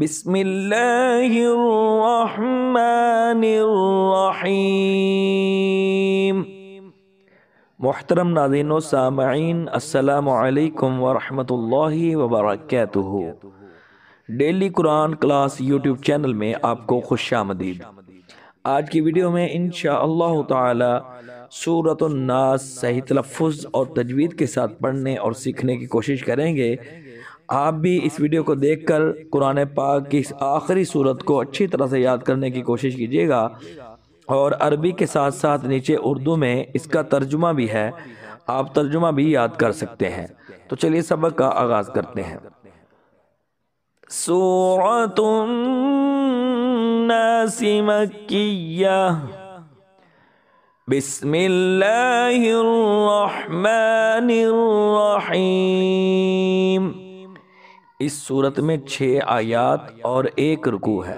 بسم اللہ الرحمن الرحیم محترم ناظرین و سامعین السلام علیکم ورحمۃ اللہ وبرکاتہ ڈیلی قرآن کلاس یوٹیوب چینل میں آپ کو خوش آمدید آج کی ویڈیو میں انشاءاللہ تعالی سورة الناس صحیح تلفظ اور تجوید کے ساتھ پڑھنے اور سیکھنے کی کوشش کریں گے آپ بھی اس ویڈیو کو دیکھ کر قرآن پاک کی اس آخری صورت کو اچھی طرح سے یاد کرنے کی کوشش کیجیے گا اور عربی کے ساتھ ساتھ نیچے اردو میں اس کا ترجمہ بھی ہے آپ ترجمہ بھی یاد کر سکتے ہیں تو چلیے سبق کا آغاز کرتے ہیں الناس بسم اللہ الرحمن الرحیم اس صورت میں چھ آیات اور ایک رکوع ہے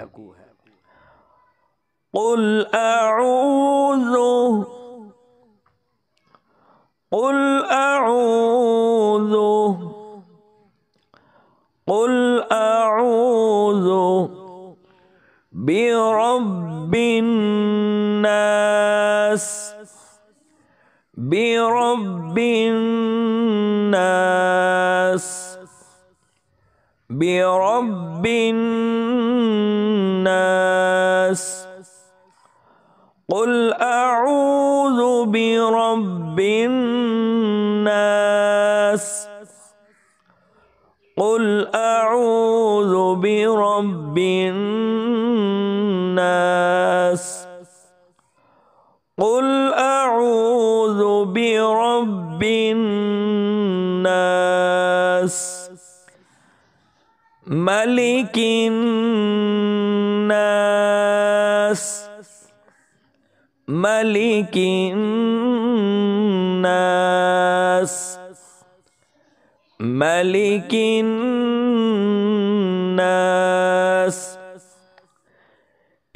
قل اعوذ قل اعوذ قل اعوذ برب الناس برب الناس برب الناس قل أعوذ برب الناس قل أعوذ برب الناس قل أعوذ برب الناس ملك الناس ملك الناس ملك الناس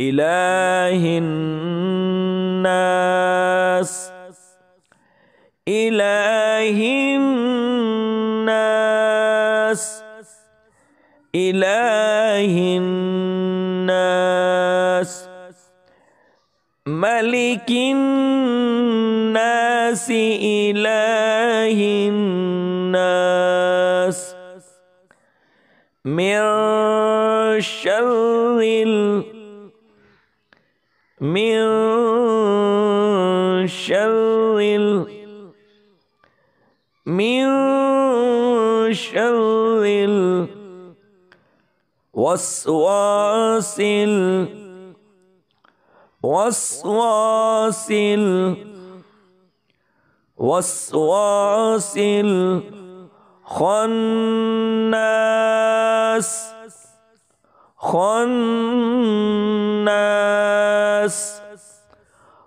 إله الناس إله الناس إله الناس ملك الناس إله الناس من شر من شر من شر وسواس وسواس وسواس خناس خناس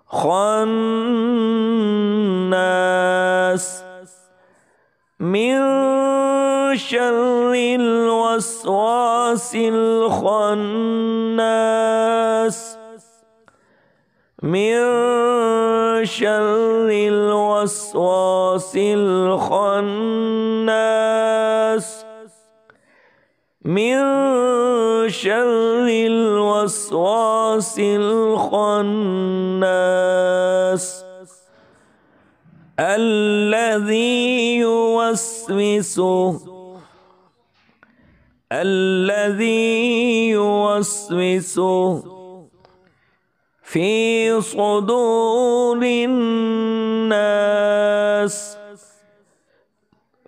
خناس من شر الوسواس الخناس من شر الوسواس الخناس من شر الوسواس الخناس الذي يوسوس الذي يوسوس في صدور الناس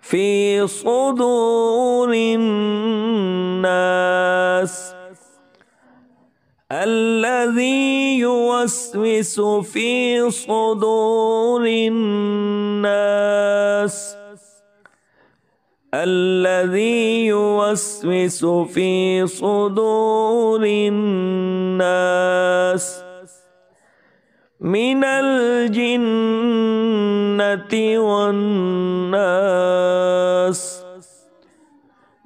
في صدور الناس الذي يوسوس في صدور الناس الذي يوسوس في صدور الناس من الجنة والناس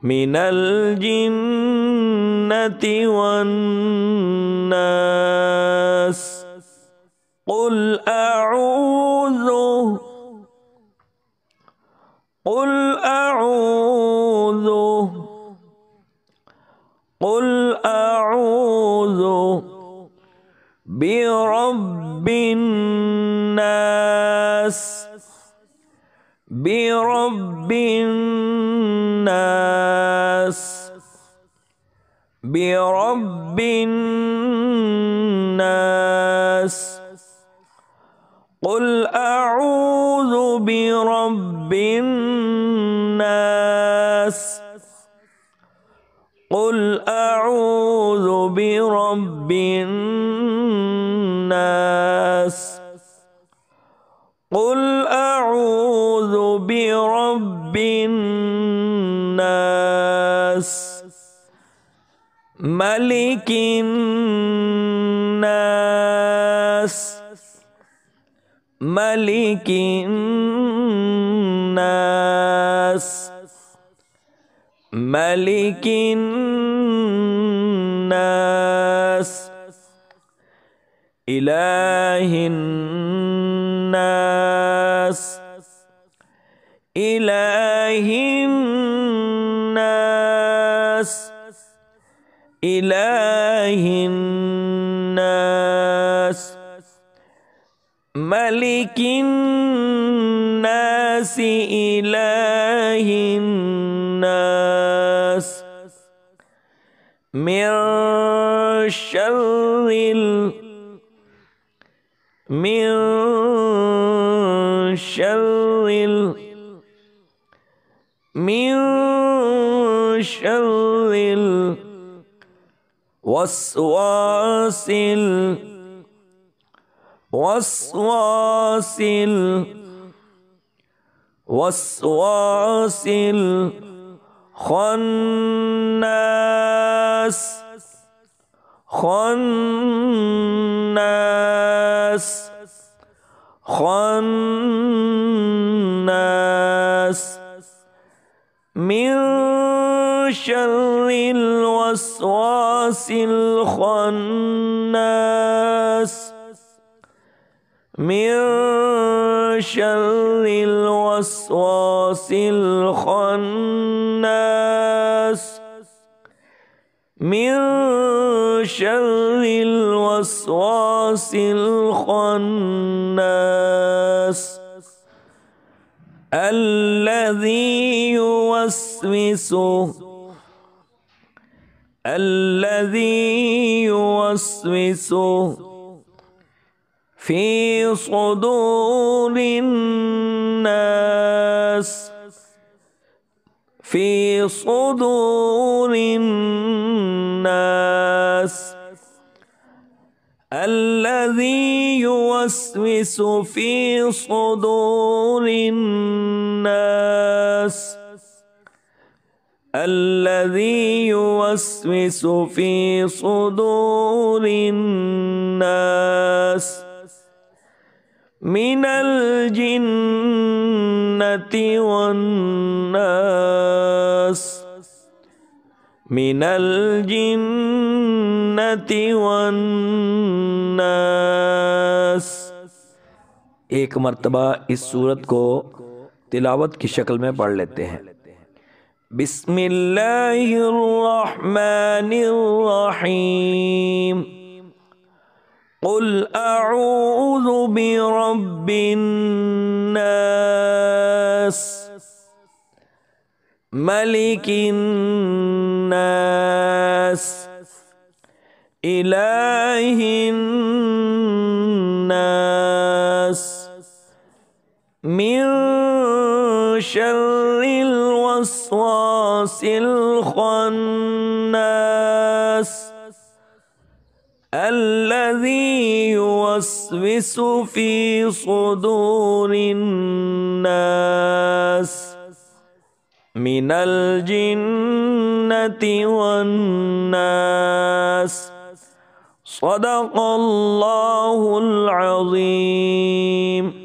من الجنة والناس قل أعوذ قل أعوذ قل أعوذ برب الناس برب الناس برب الناس قل أعوذ برب الناس الناس قل أعوذ برب الناس قل أعوذ برب الناس ملك الناس ملك الناس الناس ملك الناس إله الناس إله الناس إله الناس ملك الناس إله الناس من شر من شر من شر الوسواس وسواس وسواس الخناس خناس خناس من شر الوسواس الخناس من شر الوسواس الخناس من شر الوسواس الخناس الذي يوسوس الذي يوسوس في صدور الناس في صدور الناس الذي يوسوس في صدور الناس الذي يوسوس في صدور الناس مینل جنتی مینل جنتی ایک مرتبہ اس صورت کو تلاوت کی شکل میں پڑھ لیتے ہیں بسم اللہ الرحمن الرحیم قل أعوذ برب الناس ملك الناس إله الناس من شر الوسواس الخناس يوسوس في صدور الناس من الجنة والناس صدق الله العظيم